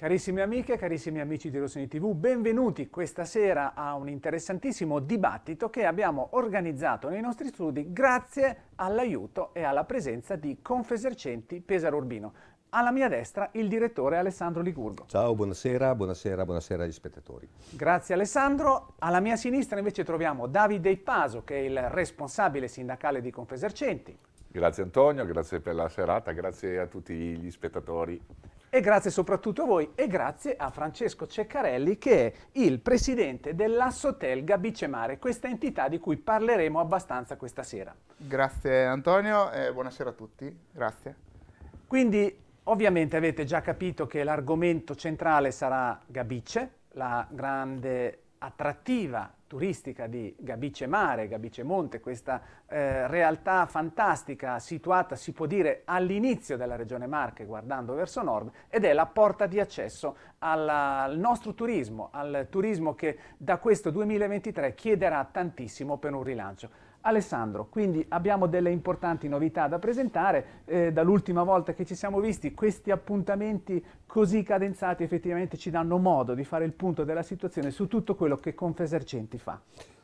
Carissime amiche, carissimi amici di Rossini TV, benvenuti questa sera a un interessantissimo dibattito che abbiamo organizzato nei nostri studi grazie all'aiuto e alla presenza di Confesercenti Pesaro Urbino. Alla mia destra il direttore Alessandro Ligurgo. Ciao, buonasera, buonasera, buonasera agli spettatori. Grazie Alessandro. Alla mia sinistra invece troviamo Davide Ipaso che è il responsabile sindacale di Confesercenti. Grazie Antonio, grazie per la serata, grazie a tutti gli spettatori. E grazie soprattutto a voi e grazie a Francesco Ceccarelli che è il presidente dell'Assotel Gabicemare, questa entità di cui parleremo abbastanza questa sera. Grazie Antonio e buonasera a tutti. Grazie. Quindi ovviamente avete già capito che l'argomento centrale sarà Gabice, la grande attrattiva turistica di Gabice Mare, Gabice Monte, questa eh, realtà fantastica situata, si può dire, all'inizio della regione Marche, guardando verso nord, ed è la porta di accesso alla, al nostro turismo, al turismo che da questo 2023 chiederà tantissimo per un rilancio. Alessandro, quindi abbiamo delle importanti novità da presentare, eh, dall'ultima volta che ci siamo visti questi appuntamenti così cadenzati effettivamente ci danno modo di fare il punto della situazione su tutto quello che Confesercenti fa.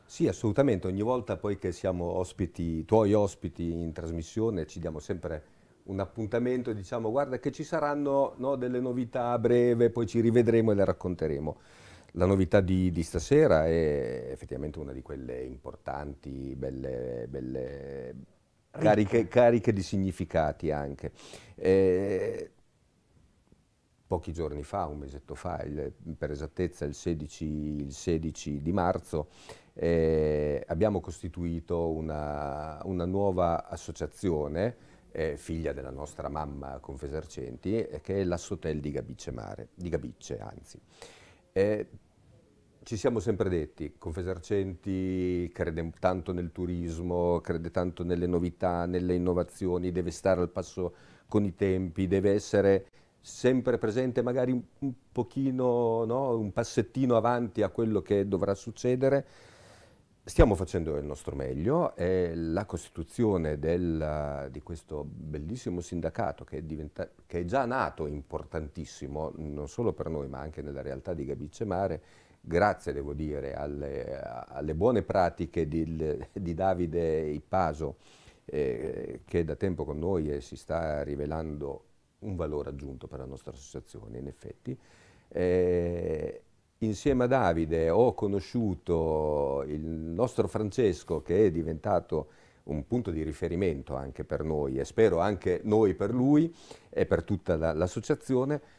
Sì, assolutamente, ogni volta poi che siamo ospiti, tuoi ospiti in trasmissione ci diamo sempre un appuntamento e diciamo guarda che ci saranno no, delle novità a breve, poi ci rivedremo e le racconteremo. La novità di, di, stasera è effettivamente una di quelle importanti, belle, belle cariche, cariche, di significati anche. Eh, pochi giorni fa, un mesetto fa, il, per esattezza il 16, il 16 di marzo, eh, abbiamo costituito una, una nuova associazione eh, figlia della nostra mamma Confesercenti, eh, che è l'Assotel di Gabicce Mare, di Gabicce anzi. Eh, ci siamo sempre detti, Confesercenti crede tanto nel turismo, crede tanto nelle novità, nelle innovazioni, deve stare al passo con i tempi, deve essere sempre presente magari un pochino, no, un passettino avanti a quello che dovrà succedere. Stiamo facendo il nostro meglio e la costituzione del, di questo bellissimo sindacato che è, diventa, che è, già nato importantissimo non solo per noi ma anche nella realtà di Gabicce Mare grazie devo dire alle, alle buone pratiche di, di Davide Ippaso eh, che da tempo con noi e eh, si sta rivelando un valore aggiunto per la nostra associazione in effetti. Eh, insieme a Davide ho conosciuto il nostro Francesco che è diventato un punto di riferimento anche per noi e spero anche noi per lui e per tutta l'associazione. La,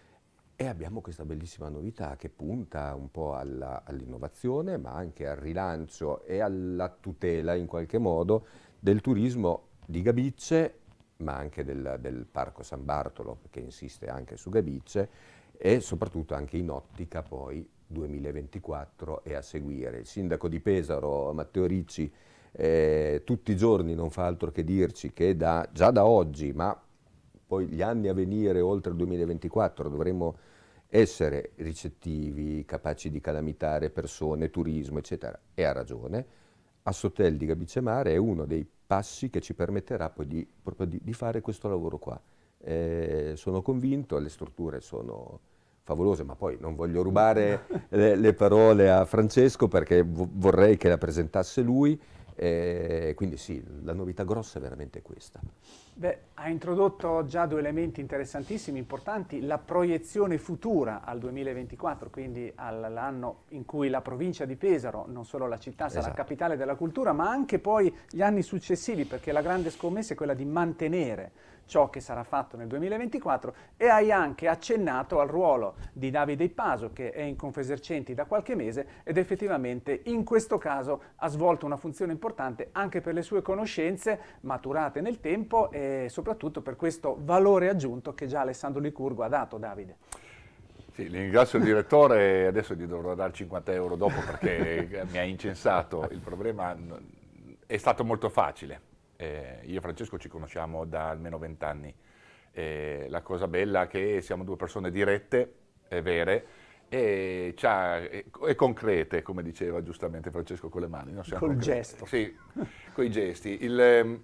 e abbiamo questa bellissima novità che punta un po' all'innovazione, ma anche al rilancio e alla tutela in qualche modo del turismo di Gabicce, ma anche del, del Parco San Bartolo, che insiste anche su Gabicce, e soprattutto anche in ottica poi 2024 e a seguire. Il sindaco di Pesaro, Matteo Ricci, eh, tutti i giorni non fa altro che dirci che da, già da oggi, ma poi gli anni a venire oltre il 2024 dovremo essere ricettivi, capaci di calamitare persone, turismo, eccetera. E ha ragione. Assotel di Gabicemare è uno dei passi che ci permetterà poi di, di, di fare questo lavoro qua. Eh, sono convinto, le strutture sono favolose, ma poi non voglio rubare le, le parole a Francesco perché vo vorrei che la presentasse lui. Eh, quindi sì, la novità grossa è veramente questa. Beh, ha introdotto già due elementi interessantissimi, importanti, la proiezione futura al 2024, quindi all'anno in cui la provincia di Pesaro, non solo la città, sarà esatto. capitale della cultura, ma anche poi gli anni successivi, perché la grande scommessa è quella di mantenere ciò che sarà fatto nel 2024 e hai anche accennato al ruolo di Davide Paso che è in Confesercenti da qualche mese ed effettivamente in questo caso ha svolto una funzione importante anche per le sue conoscenze maturate nel tempo e soprattutto per questo valore aggiunto che già Alessandro Licurgo ha dato, Davide. Sì, ringrazio il direttore, adesso gli dovrò dare 50 euro dopo perché mi ha incensato. Il problema è stato molto facile. Eh, io e Francesco ci conosciamo da almeno vent'anni. Eh, la cosa bella è che siamo due persone dirette, e vere, e, e, concrete, come diceva giustamente Francesco con le mani. No? Col concrete. gesto. Sì, con i gesti. Il, ehm,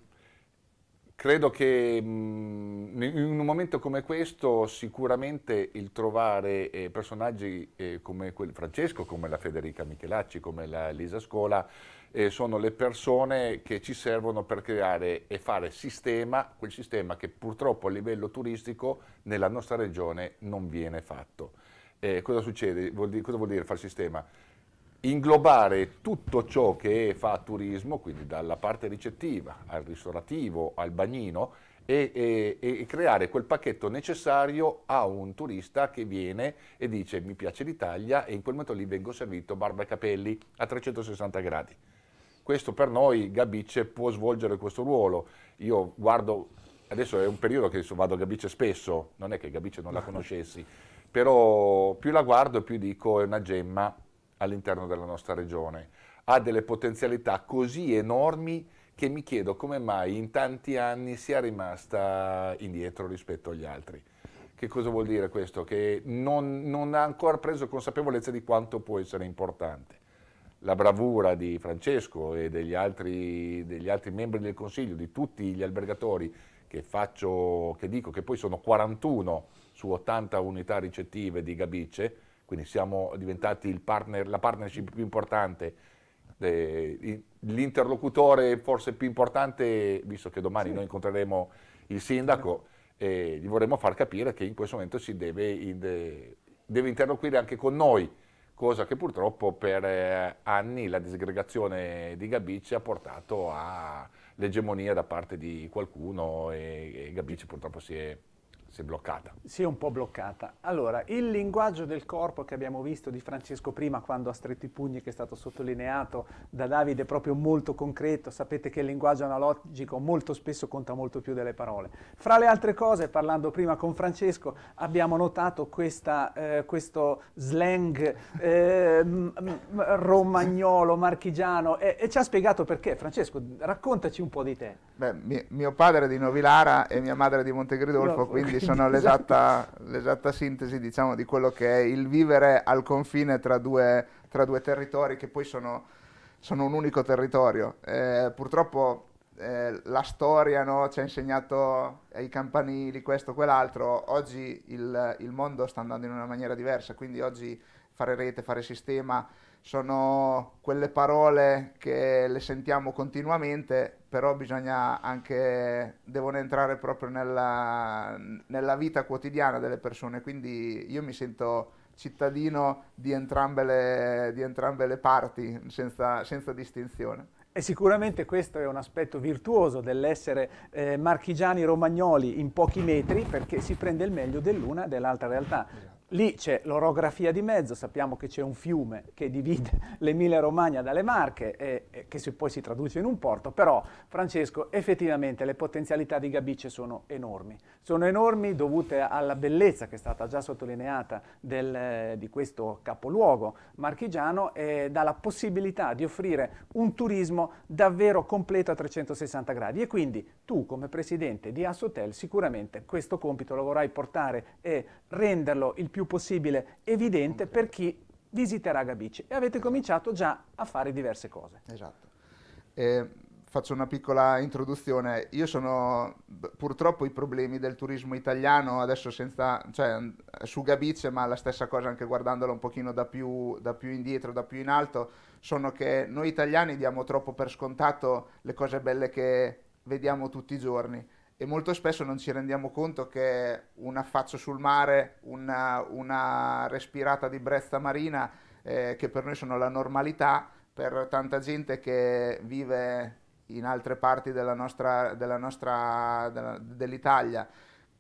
Credo che mh, in un momento come questo sicuramente il trovare eh, personaggi eh, come quel Francesco, come la Federica Michelacci, come la Elisa Scola, eh, sono le persone che ci servono per creare e fare sistema, quel sistema che purtroppo a livello turistico nella nostra regione non viene fatto. Eh, cosa succede? Vuol dire, cosa vuol dire fare sistema? inglobare tutto ciò che fa turismo, quindi dalla parte ricettiva al ristorativo, al bagnino, e, e, e, creare quel pacchetto necessario a un turista che viene e dice mi piace l'Italia e in quel momento lì vengo servito barba e capelli a 360 gradi. Questo per noi Gabice può svolgere questo ruolo. Io guardo, adesso è un periodo che vado a Gabice spesso, non è che Gabice non la conoscessi, però più la guardo più dico è una gemma all'interno della nostra regione, ha delle potenzialità così enormi che mi chiedo come mai in tanti anni sia rimasta indietro rispetto agli altri. Che cosa vuol dire questo? Che non, non ha ancora preso consapevolezza di quanto può essere importante. La bravura di Francesco e degli altri, degli altri membri del Consiglio, di tutti gli albergatori che, faccio, che dico che poi sono 41 su 80 unità ricettive di Gabice, quindi siamo diventati partner, la partnership più importante, eh, l'interlocutore forse più importante, visto che domani sì. noi incontreremo il sindaco, e gli vorremmo far capire che in questo momento si deve, eh, deve interloquire anche con noi, cosa che purtroppo per eh, anni la disgregazione di Gabicci ha portato all'egemonia da parte di qualcuno e, e Gabicci purtroppo si è si è bloccata. Si è un po' bloccata. Allora, il linguaggio del corpo che abbiamo visto di Francesco prima quando ha stretto i pugni, che è stato sottolineato da Davide, è proprio molto concreto. Sapete che il linguaggio analogico molto spesso conta molto più delle parole. Fra le altre cose, parlando prima con Francesco, abbiamo notato questa, eh, questo slang eh, romagnolo, marchigiano, e, e, ci ha spiegato perché. Francesco, raccontaci un po' di te. Beh, mi, mio padre è di Novilara e mia madre è di Montegridolfo, no, quindi sono l'esatta, esatto. l'esatta sintesi diciamo, di quello che è il vivere al confine tra due, tra due territori che poi sono, sono un unico territorio. Eh, purtroppo eh, la storia no, ci ha insegnato eh, i campanili, questo, quell'altro, oggi il, il mondo sta andando in una maniera diversa, quindi oggi fare rete, fare sistema, sono quelle parole che le sentiamo continuamente, però bisogna anche, devono entrare proprio nella, nella vita quotidiana delle persone, quindi io mi sento cittadino di entrambe le, di entrambe le parti, senza, senza distinzione. E sicuramente questo è un aspetto virtuoso dell'essere eh, marchigiani romagnoli in pochi metri perché si prende il meglio dell'una e dell'altra realtà. Lì c'è l'orografia di mezzo, sappiamo che c'è un fiume che divide l'Emilia Romagna dalle Marche e, e che si, poi si traduce in un porto, però Francesco effettivamente le potenzialità di Gabice sono enormi. Sono enormi dovute alla bellezza che è stata già sottolineata del, di questo capoluogo marchigiano e dalla possibilità di offrire un turismo davvero completo a 360 gradi e quindi tu come presidente di Assotel sicuramente questo compito lo vorrai portare e renderlo il più più possibile evidente per chi visiterà Gabici e avete esatto. cominciato già a fare diverse cose. Esatto. Eh, faccio una piccola introduzione. Io sono purtroppo i problemi del turismo italiano, adesso senza, cioè, su Gabice, ma la stessa cosa anche guardandola un pochino da più, da più indietro, da più in alto, sono che noi italiani diamo troppo per scontato le cose belle che vediamo tutti i giorni e molto spesso non ci rendiamo conto che un affaccio sul mare, una, una respirata di brezza marina, eh, che per noi sono la normalità, per tanta gente che vive in altre parti della nostra, della nostra, della, dell'Italia,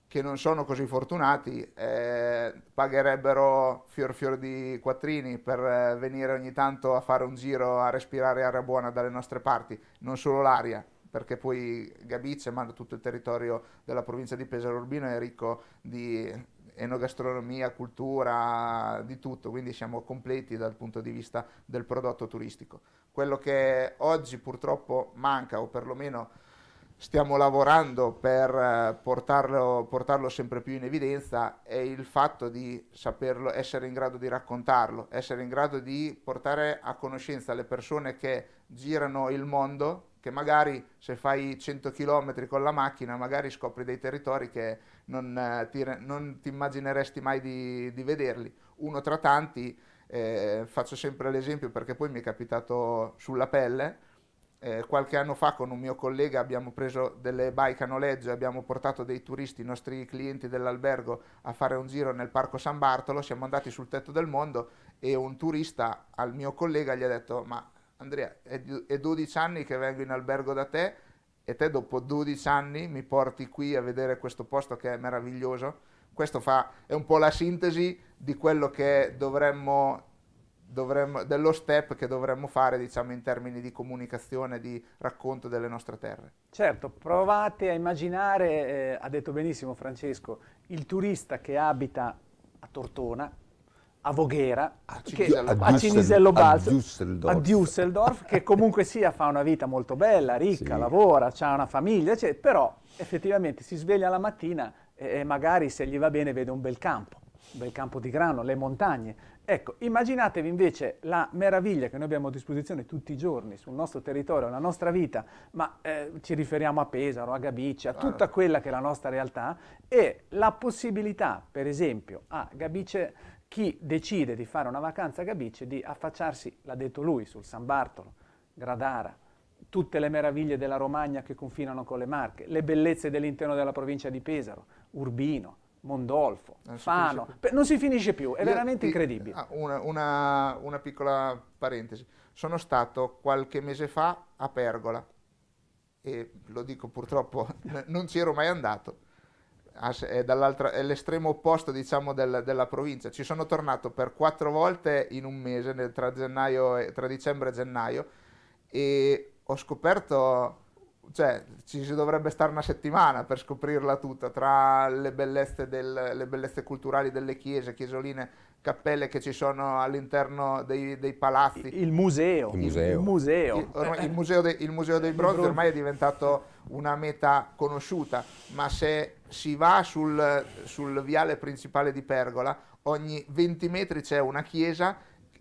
che non sono così fortunati, eh, pagherebbero fior fior di quattrini per eh, venire ogni tanto a fare un giro a respirare aria buona dalle nostre parti, non solo l'aria, perché poi Gabice, ma tutto il territorio della provincia di Pesaro Urbino è ricco di enogastronomia, cultura, di tutto, quindi siamo completi dal punto di vista del prodotto turistico. Quello che oggi purtroppo manca, o perlomeno stiamo lavorando per eh, portarlo, portarlo, sempre più in evidenza è il fatto di saperlo, essere in grado di raccontarlo, essere in grado di portare a conoscenza le persone che girano il mondo che magari se fai 100 km con la macchina magari scopri dei territori che non, eh, ti, non ti, immagineresti mai di, di, vederli. Uno tra tanti, eh, faccio sempre l'esempio perché poi mi è capitato sulla pelle, eh, qualche anno fa con un mio collega abbiamo preso delle bike a noleggio e abbiamo portato dei turisti, i nostri clienti dell'albergo, a fare un giro nel parco San Bartolo, siamo andati sul tetto del mondo e un turista al mio collega gli ha detto ma Andrea, è, 12 anni che vengo in albergo da te e te dopo 12 anni mi porti qui a vedere questo posto che è meraviglioso. Questo fa, è un po' la sintesi di quello che dovremmo, dovremmo, dello step che dovremmo fare diciamo, in termini di comunicazione, di racconto delle nostre terre. Certo, provate a immaginare, eh, ha detto benissimo Francesco, il turista che abita a Tortona, a Voghera, ah, a, Cinisello Balzo, a Düsseldorf. a Düsseldorf, che comunque sia fa una vita molto bella, ricca, sì. lavora, ha una famiglia, cioè, però effettivamente si sveglia la mattina e, e magari se gli va bene vede un bel campo, un bel campo di grano, le montagne. Ecco, immaginatevi invece la meraviglia che noi abbiamo a disposizione tutti i giorni sul nostro territorio, la nostra vita, ma eh, ci riferiamo a Pesaro, a Gabice, a tutta quella che è la nostra realtà e la possibilità, per esempio, a Gabice chi decide di fare una vacanza a Gabice di affacciarsi, l'ha detto lui, sul San Bartolo, Gradara, tutte le meraviglie della Romagna che confinano con le Marche, le bellezze dell'interno della provincia di Pesaro, Urbino, Mondolfo, non Fano, non si finisce più, è Io veramente incredibile. Ah, una, una, una, piccola parentesi, sono stato qualche mese fa a Pergola e lo dico purtroppo, non ci ero mai andato Ah, è, è l'estremo opposto diciamo, del, della provincia. Ci sono tornato per quattro volte in un mese, nel, tra, gennaio, tra dicembre e gennaio, e ho scoperto, cioè ci si dovrebbe stare una settimana per scoprirla tutta, tra le bellezze, del, le bellezze culturali delle chiese, chiesoline, cappelle che ci sono all'interno dei, dei palazzi. Il, museo. Il museo. Il, museo. Il, ormai, il museo, de, museo dei bronzi ormai è diventato una meta conosciuta, ma se si va sul, sul viale principale di Pergola, ogni 20 metri c'è una chiesa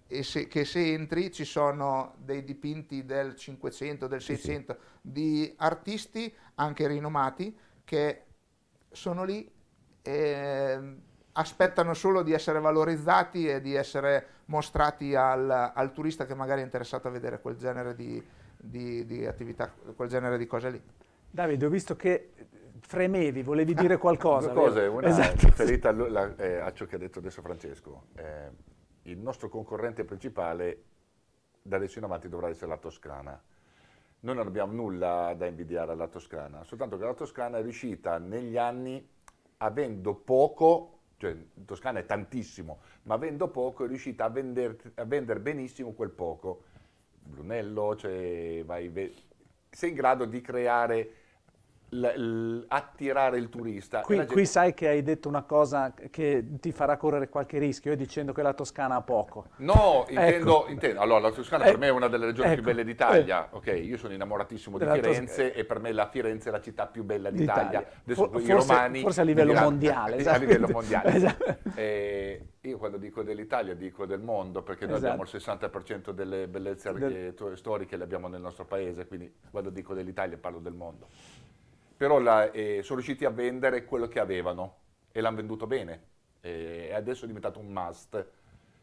e se, che se entri ci sono dei dipinti del 500, del 600, sì, sì. di artisti anche rinomati che sono lì. E, aspettano solo di essere valorizzati e di essere mostrati al, al turista che magari è interessato a vedere quel genere di, di, di attività, quel genere di cose lì. Davide, ho visto che fremevi, volevi dire qualcosa. Due cose, vero? una esatto. riferita a, la, eh, a, ciò che ha detto adesso Francesco. Eh, il nostro concorrente principale da adesso in avanti dovrà essere la Toscana. Noi non abbiamo nulla da invidiare alla Toscana, soltanto che la Toscana è riuscita negli anni, avendo poco, cioè in Toscana è tantissimo, ma vendo poco è riuscita a, vender, a vendere benissimo quel poco. Brunello, cioè, vai, sei in grado di creare attirare il turista. Qui, gente... qui, sai che hai detto una cosa che ti farà correre qualche rischio, io dicendo che la Toscana ha poco. No, ecco. intendo, ecco. intendo. allora la Toscana eh, per me è una delle regioni ecco. più belle d'Italia, eh. ok? Io sono innamoratissimo di Firenze Tosc e per me la Firenze è la città più bella d'Italia. Adesso For, forse, i romani... Forse a livello migrano, mondiale. a esatto. livello mondiale. Esatto. Eh, io quando dico dell'Italia dico del mondo, perché noi esatto. abbiamo il 60% esatto. delle bellezze del... storiche le abbiamo nel nostro paese, quindi quando dico dell'Italia parlo del mondo però la, eh, sono riusciti a vendere quello che avevano e l'hanno venduto bene e adesso è diventato un must.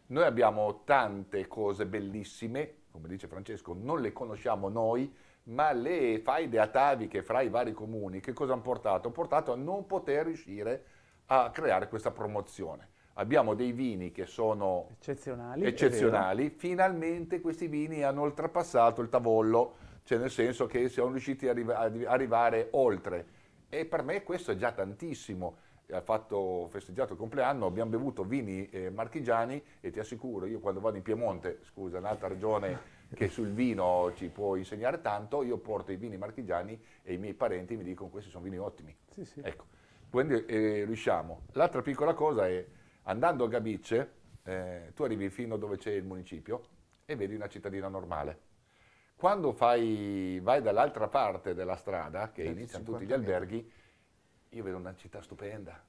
Noi abbiamo tante cose bellissime, come dice Francesco, non le conosciamo noi, ma le faide ataviche fra i vari comuni che cosa hanno portato? Hanno portato a non poter riuscire a creare questa promozione. Abbiamo dei vini che sono eccezionali, eccezionali. finalmente questi vini hanno oltrepassato il tavollo cioè nel senso che siamo riusciti ad arri- arrivare oltre. E per me questo è già tantissimo. Eh, ha fatto festeggiato il compleanno, abbiamo bevuto vini eh, marchigiani e ti assicuro, io quando vado in Piemonte, scusa, un'altra regione che sul vino ci può insegnare tanto, io porto i vini marchigiani e i miei parenti mi dicono questi sono vini ottimi. Sì, sì. Ecco, quindi eh, riusciamo. L'altra piccola cosa è, andando a Gabicce, eh, tu arrivi fino dove c'è il municipio e vedi una cittadina normale quando fai, vai dall'altra parte della strada, che certo, iniziano tutti gli alberghi, io vedo una città stupenda.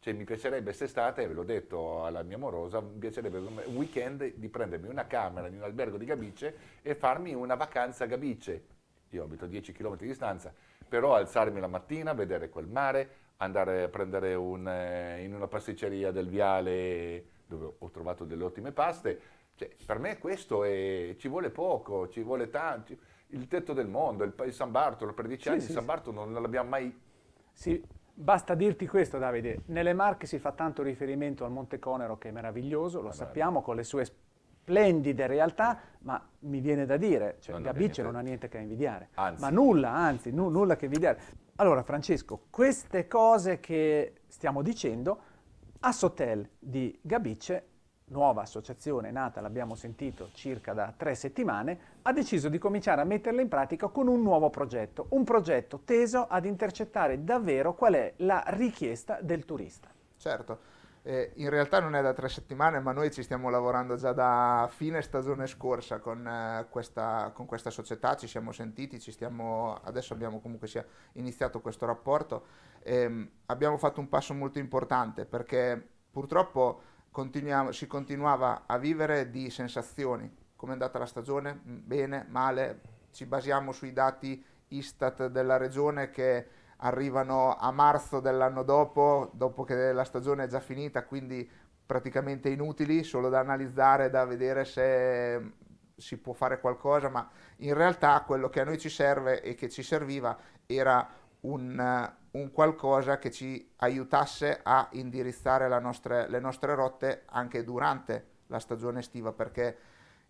Cioè, mi piacerebbe quest'estate, ve l'ho detto alla mia morosa, mi piacerebbe un weekend di prendermi una camera in un albergo di Gabice e farmi una vacanza a Gabice. Io abito a 10 km di distanza, però alzarmi la mattina, vedere quel mare, andare a prendere un, eh, in una pasticceria del viale dove ho trovato delle ottime paste, cioè, per me questo è, ci vuole poco, ci vuole tanto. Il tetto del mondo, il, il San Bartolo, per dieci sì, anni sì, il San Bartolo non l'abbiamo mai... Sì, basta dirti questo Davide, nelle Marche si fa tanto riferimento al Monte Conero che è meraviglioso, lo ah, sappiamo, bello. con le sue splendide realtà, ma mi viene da dire, cioè, non Gabice non ha niente che invidiare, anzi. ma nulla, anzi, nu nulla che invidiare. Allora Francesco, queste cose che stiamo dicendo, a Sotel di Gabice nuova associazione nata, l'abbiamo sentito, circa da tre settimane, ha deciso di cominciare a metterla in pratica con un nuovo progetto, un progetto teso ad intercettare davvero qual è la richiesta del turista. Certo, eh, in realtà non è da tre settimane, ma noi ci stiamo lavorando già da fine stagione scorsa con, eh, questa, con questa, società, ci siamo sentiti, ci stiamo, adesso abbiamo comunque iniziato questo rapporto. Eh, abbiamo fatto un passo molto importante perché purtroppo si continuava a vivere di sensazioni. Come è andata la stagione? Mm, bene, male? Ci basiamo sui dati Istat della regione che arrivano a marzo dell'anno dopo, dopo che la stagione è già finita, quindi praticamente inutili, solo da analizzare, da vedere se mm, si può fare qualcosa, ma in realtà quello che a noi ci serve e che ci serviva era un, eh, un qualcosa che ci aiutasse a indirizzare nostre, le nostre rotte anche durante la stagione estiva, perché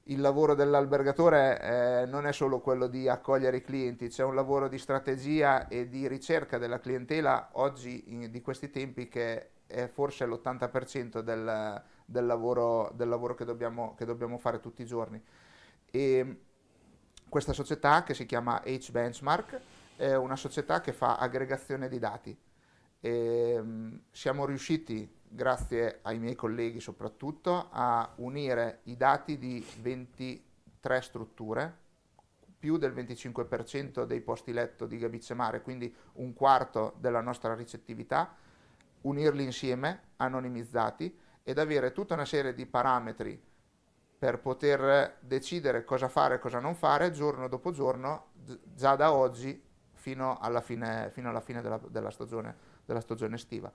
il lavoro dell'albergatore eh, non è solo quello di accogliere i clienti, c'è un lavoro di strategia e di ricerca della clientela oggi in, di questi tempi che è forse l'80% del, del, lavoro, del lavoro che, dobbiamo, che dobbiamo fare tutti i giorni. E questa società che si chiama H Benchmark è una società che fa aggregazione di dati. E, ehm, siamo riusciti, grazie ai miei colleghi soprattutto, a unire i dati di 23 strutture, più del 25% dei posti letto di Gabizze Mare, quindi un quarto della nostra ricettività, unirli insieme, anonimizzati, ed avere tutta una serie di parametri per poter decidere cosa fare e cosa non fare giorno dopo giorno, già da oggi fino alla fine, fino alla fine della, della, stagione, della stagione estiva.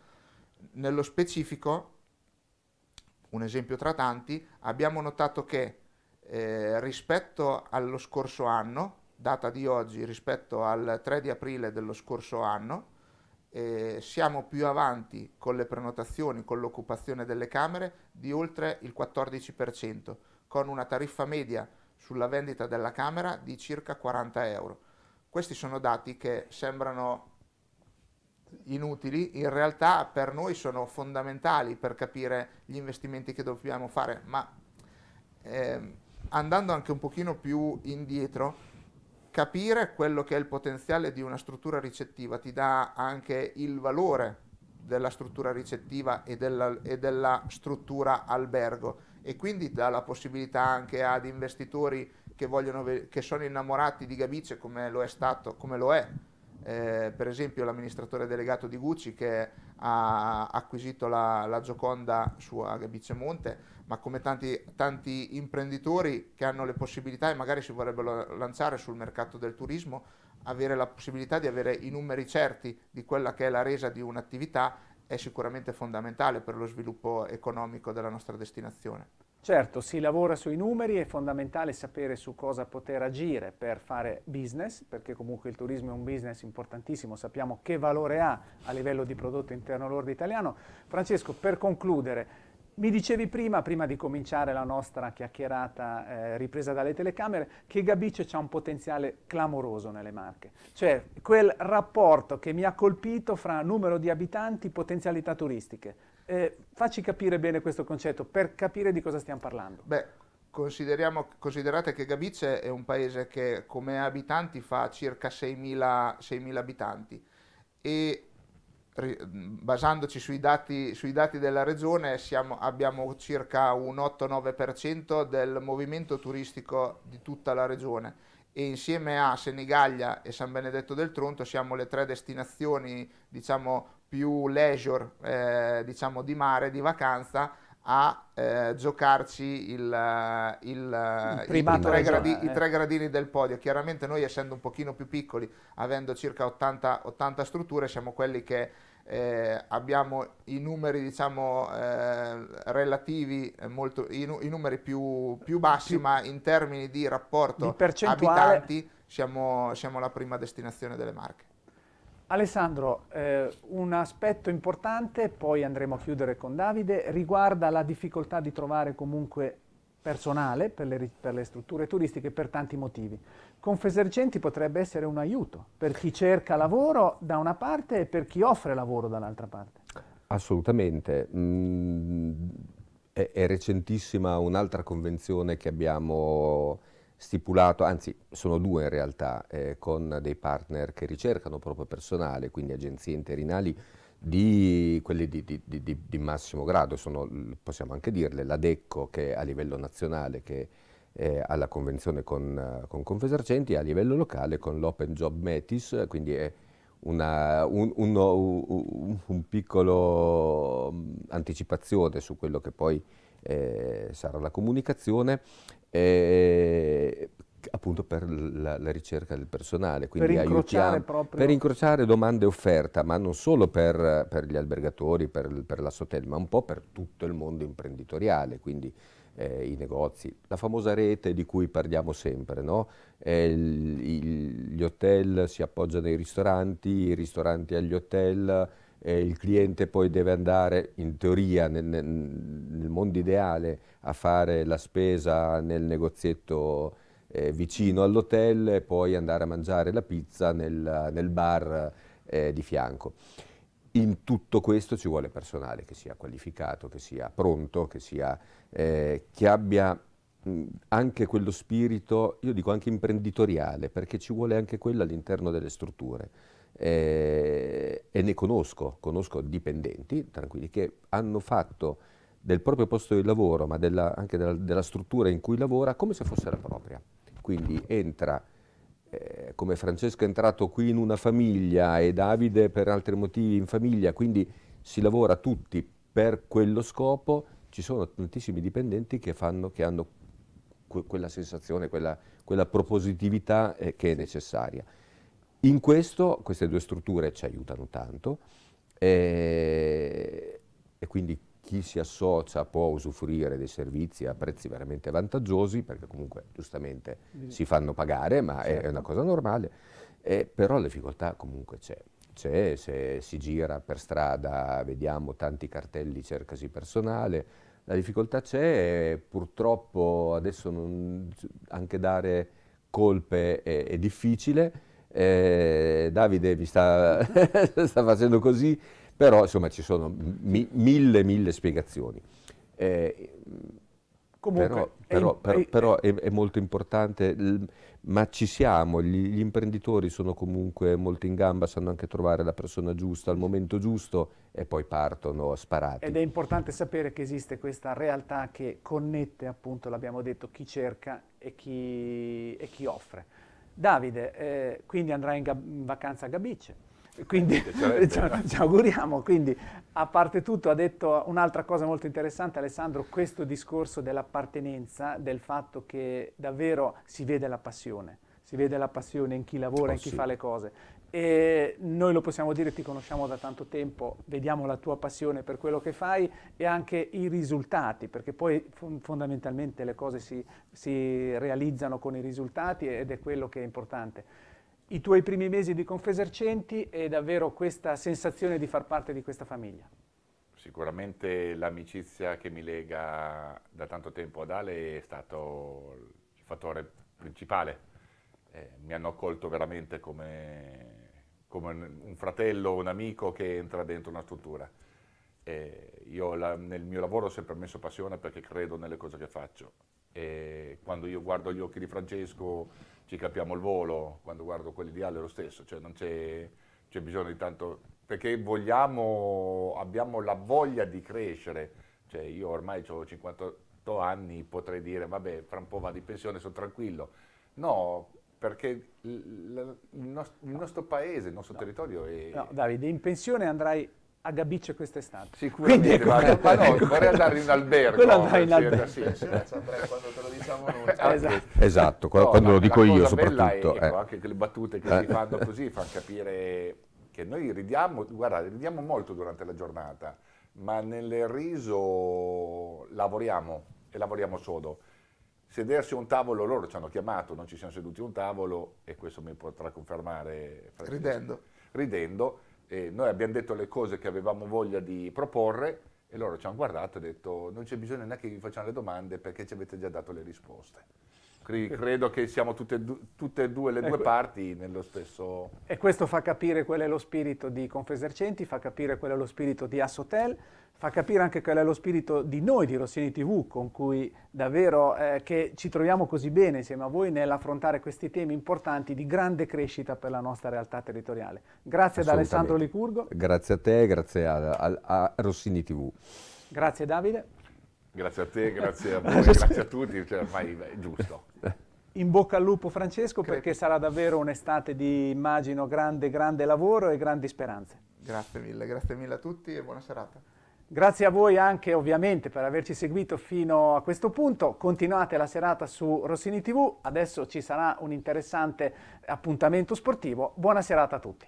Nello specifico, un esempio tra tanti, abbiamo notato che eh, rispetto allo scorso anno, data di oggi rispetto al 3 di aprile dello scorso anno, eh, siamo più avanti con le prenotazioni, con l'occupazione delle camere di oltre il 14%, con una tariffa media sulla vendita della camera di circa 40 euro. Questi sono dati che sembrano inutili, in realtà per noi sono fondamentali per capire gli investimenti che dobbiamo fare, ma ehm, andando anche un pochino più indietro, capire quello che è il potenziale di una struttura ricettiva ti dà anche il valore della struttura ricettiva e della, e della struttura albergo e quindi dà la possibilità anche ad investitori che, vogliono, che sono innamorati di Gabice come lo è stato, come lo è. Eh, per esempio l'amministratore delegato di Gucci che ha acquisito la, la Gioconda sua Gabice Monte, ma come tanti, tanti imprenditori che hanno le possibilità e magari si vorrebbero lanciare sul mercato del turismo, avere la possibilità di avere i numeri certi di quella che è la resa di un'attività è sicuramente fondamentale per lo sviluppo economico della nostra destinazione. Certo, si lavora sui numeri, è fondamentale sapere su cosa poter agire per fare business, perché comunque il turismo è un business importantissimo, sappiamo che valore ha a livello di prodotto interno lordo italiano. Francesco, per concludere, mi dicevi prima, prima di cominciare la nostra chiacchierata eh, ripresa dalle telecamere, che Gabice ha un potenziale clamoroso nelle Marche, cioè quel rapporto che mi ha colpito fra numero di abitanti e potenzialità turistiche eh, facci capire bene questo concetto per capire di cosa stiamo parlando. Beh, considerate che Gabice è un paese che come abitanti fa circa 6.000, abitanti e basandoci sui dati, sui dati della regione siamo, abbiamo circa un 8-9% del movimento turistico di tutta la regione e insieme a Senigallia e San Benedetto del Tronto siamo le tre destinazioni diciamo, più leisure eh, diciamo, di mare, di vacanza a eh, giocarci il, eh, il, il i, tre gradi, eh. i, eh. tre gradini del podio. Chiaramente noi essendo un pochino più piccoli, avendo circa 80, 80 strutture, siamo quelli che eh, abbiamo i numeri diciamo eh, relativi eh, molto, i, nu i, numeri più, più bassi più ma in termini di rapporto di abitanti siamo, siamo, la prima destinazione delle Marche. Alessandro, eh, un aspetto importante, poi andremo a chiudere con Davide, riguarda la difficoltà di trovare comunque personale per le, per le strutture turistiche per tanti motivi. Confesercenti potrebbe essere un aiuto per chi cerca lavoro da una parte e per chi offre lavoro dall'altra parte. Assolutamente. Mm, è, è recentissima un'altra convenzione che abbiamo stipulato, anzi sono due in realtà, eh, con dei partner che ricercano proprio personale, quindi agenzie interinali di quelli di, di, di, di massimo grado, sono, possiamo anche dirle, la DECCO che a livello nazionale che eh, alla convenzione con, con Confesercenti e a livello locale con l'Open Job Metis, quindi è una un, uno, un, un piccolo mm, anticipazione su quello che poi eh, sarà la comunicazione, eh, appunto per la, la ricerca del personale, quindi per aiutiamo proprio... per incrociare domande e offerta, ma non solo per, per gli albergatori, per, per la Sotel, ma un po' per tutto il mondo imprenditoriale, quindi eh, i negozi, la famosa rete di cui parliamo sempre, no? eh, il, il, gli hotel si appoggiano ai ristoranti, i ristoranti agli hotel, eh, il cliente poi deve andare in teoria nel, nel, mondo ideale a fare la spesa nel negozietto eh, vicino all'hotel e poi andare a mangiare la pizza nel, nel bar eh, di fianco. In tutto questo ci vuole personale che sia qualificato, che sia pronto, che, sia, eh, che abbia anche quello spirito, io dico anche imprenditoriale, perché ci vuole anche quello all'interno delle strutture. Eh, e ne conosco, conosco dipendenti, tranquilli, che hanno fatto del proprio posto di lavoro, ma della, anche della, della struttura in cui lavora, come se fosse la propria quindi entra eh, come Francesco è entrato qui in una famiglia e Davide per altri motivi in famiglia, quindi si lavora tutti per quello scopo, ci sono tantissimi dipendenti che, fanno, che hanno que quella sensazione, quella, quella propositività eh, che è necessaria. In questo queste due strutture ci aiutano tanto eh, e quindi chi si associa può usufruire dei servizi a prezzi veramente vantaggiosi, perché comunque giustamente si fanno pagare, ma certo. è una cosa normale, eh, però la difficoltà comunque c'è. C'è, se si gira per strada vediamo tanti cartelli cercasi personale, la difficoltà c'è, purtroppo adesso non, anche dare colpe è, è difficile, eh, Davide mi sta, sta facendo così, però insomma ci sono mi, mille, mille spiegazioni. Eh, Comunque, però, però, è, però, è, è, molto importante, ma ci siamo, gli, gli, imprenditori sono comunque molto in gamba, sanno anche trovare la persona giusta al momento giusto e poi partono sparati. Ed è importante sapere che esiste questa realtà che connette, appunto, l'abbiamo detto, chi cerca e chi, e chi offre. Davide, eh, quindi andrai in, in vacanza a Gabice? Quindi cioè, ci auguriamo, quindi a parte tutto ha detto un'altra cosa molto interessante Alessandro, questo discorso dell'appartenenza, del fatto che davvero si vede la passione, si vede la passione in chi lavora, oh, in chi sì. fa le cose. E noi lo possiamo dire, ti conosciamo da tanto tempo, vediamo la tua passione per quello che fai e anche i risultati, perché poi fondamentalmente le cose si, si realizzano con i risultati ed è quello che è importante i tuoi primi mesi di Confesercenti e davvero questa sensazione di far parte di questa famiglia? Sicuramente l'amicizia che mi lega da tanto tempo ad Ale è stato il fattore principale. Eh, mi hanno accolto veramente come, come, un fratello, un amico che entra dentro una struttura. Eh, io la, nel mio lavoro ho sempre messo passione perché credo nelle cose che faccio. E quando io guardo gli occhi di Francesco, ci capiamo il volo, quando guardo quelli di là lo stesso, cioè non c'è, c'è bisogno di tanto, perché vogliamo, abbiamo la voglia di crescere, cioè io ormai ho 58 anni, potrei dire vabbè fra un po' vado in pensione, sono tranquillo, no, perché il, nostro, il nostro paese, il nostro no. territorio è... No, Davide, in pensione andrai a Gabice quest'estate. Sicuramente, ecco, ma, no, ecco. vorrei andare in albergo. Quello andare in albergo. Sì, sì, quando te lo diciamo noi. Esatto, esatto no, quando lo dico io soprattutto. È, ecco, eh. anche le battute che eh. si fanno così fanno capire che noi ridiamo, guarda, ridiamo molto durante la giornata, ma nel riso lavoriamo e lavoriamo sodo. Sedersi a un tavolo, loro ci hanno chiamato, non ci siamo seduti a un tavolo e questo mi potrà confermare. Ridendo. Ridendo e noi abbiamo detto le cose che avevamo voglia di proporre e loro ci hanno guardato e detto non c'è bisogno neanche che vi facciano le domande perché ci avete già dato le risposte. credo che siamo tutte, tutte e due le eh, due parti nello stesso... E questo fa capire qual è lo spirito di Confesercenti, fa capire qual è lo spirito di Assotel, fa capire anche qual è lo spirito di noi di Rossini TV, con cui davvero eh, che ci troviamo così bene insieme a voi nell'affrontare questi temi importanti di grande crescita per la nostra realtà territoriale. Grazie ad Alessandro Licurgo. Grazie a te, grazie a, a, a Rossini TV. Grazie Davide. Grazie a te, grazie a voi, grazie a tutti, cioè, ormai è giusto. In bocca al lupo Francesco Credo. perché sarà davvero un'estate di immagino grande, grande lavoro e grandi speranze. Grazie mille, grazie mille a tutti e buona serata. Grazie a voi anche ovviamente per averci seguito fino a questo punto, continuate la serata su Rossini TV, adesso ci sarà un interessante appuntamento sportivo, buona serata a tutti.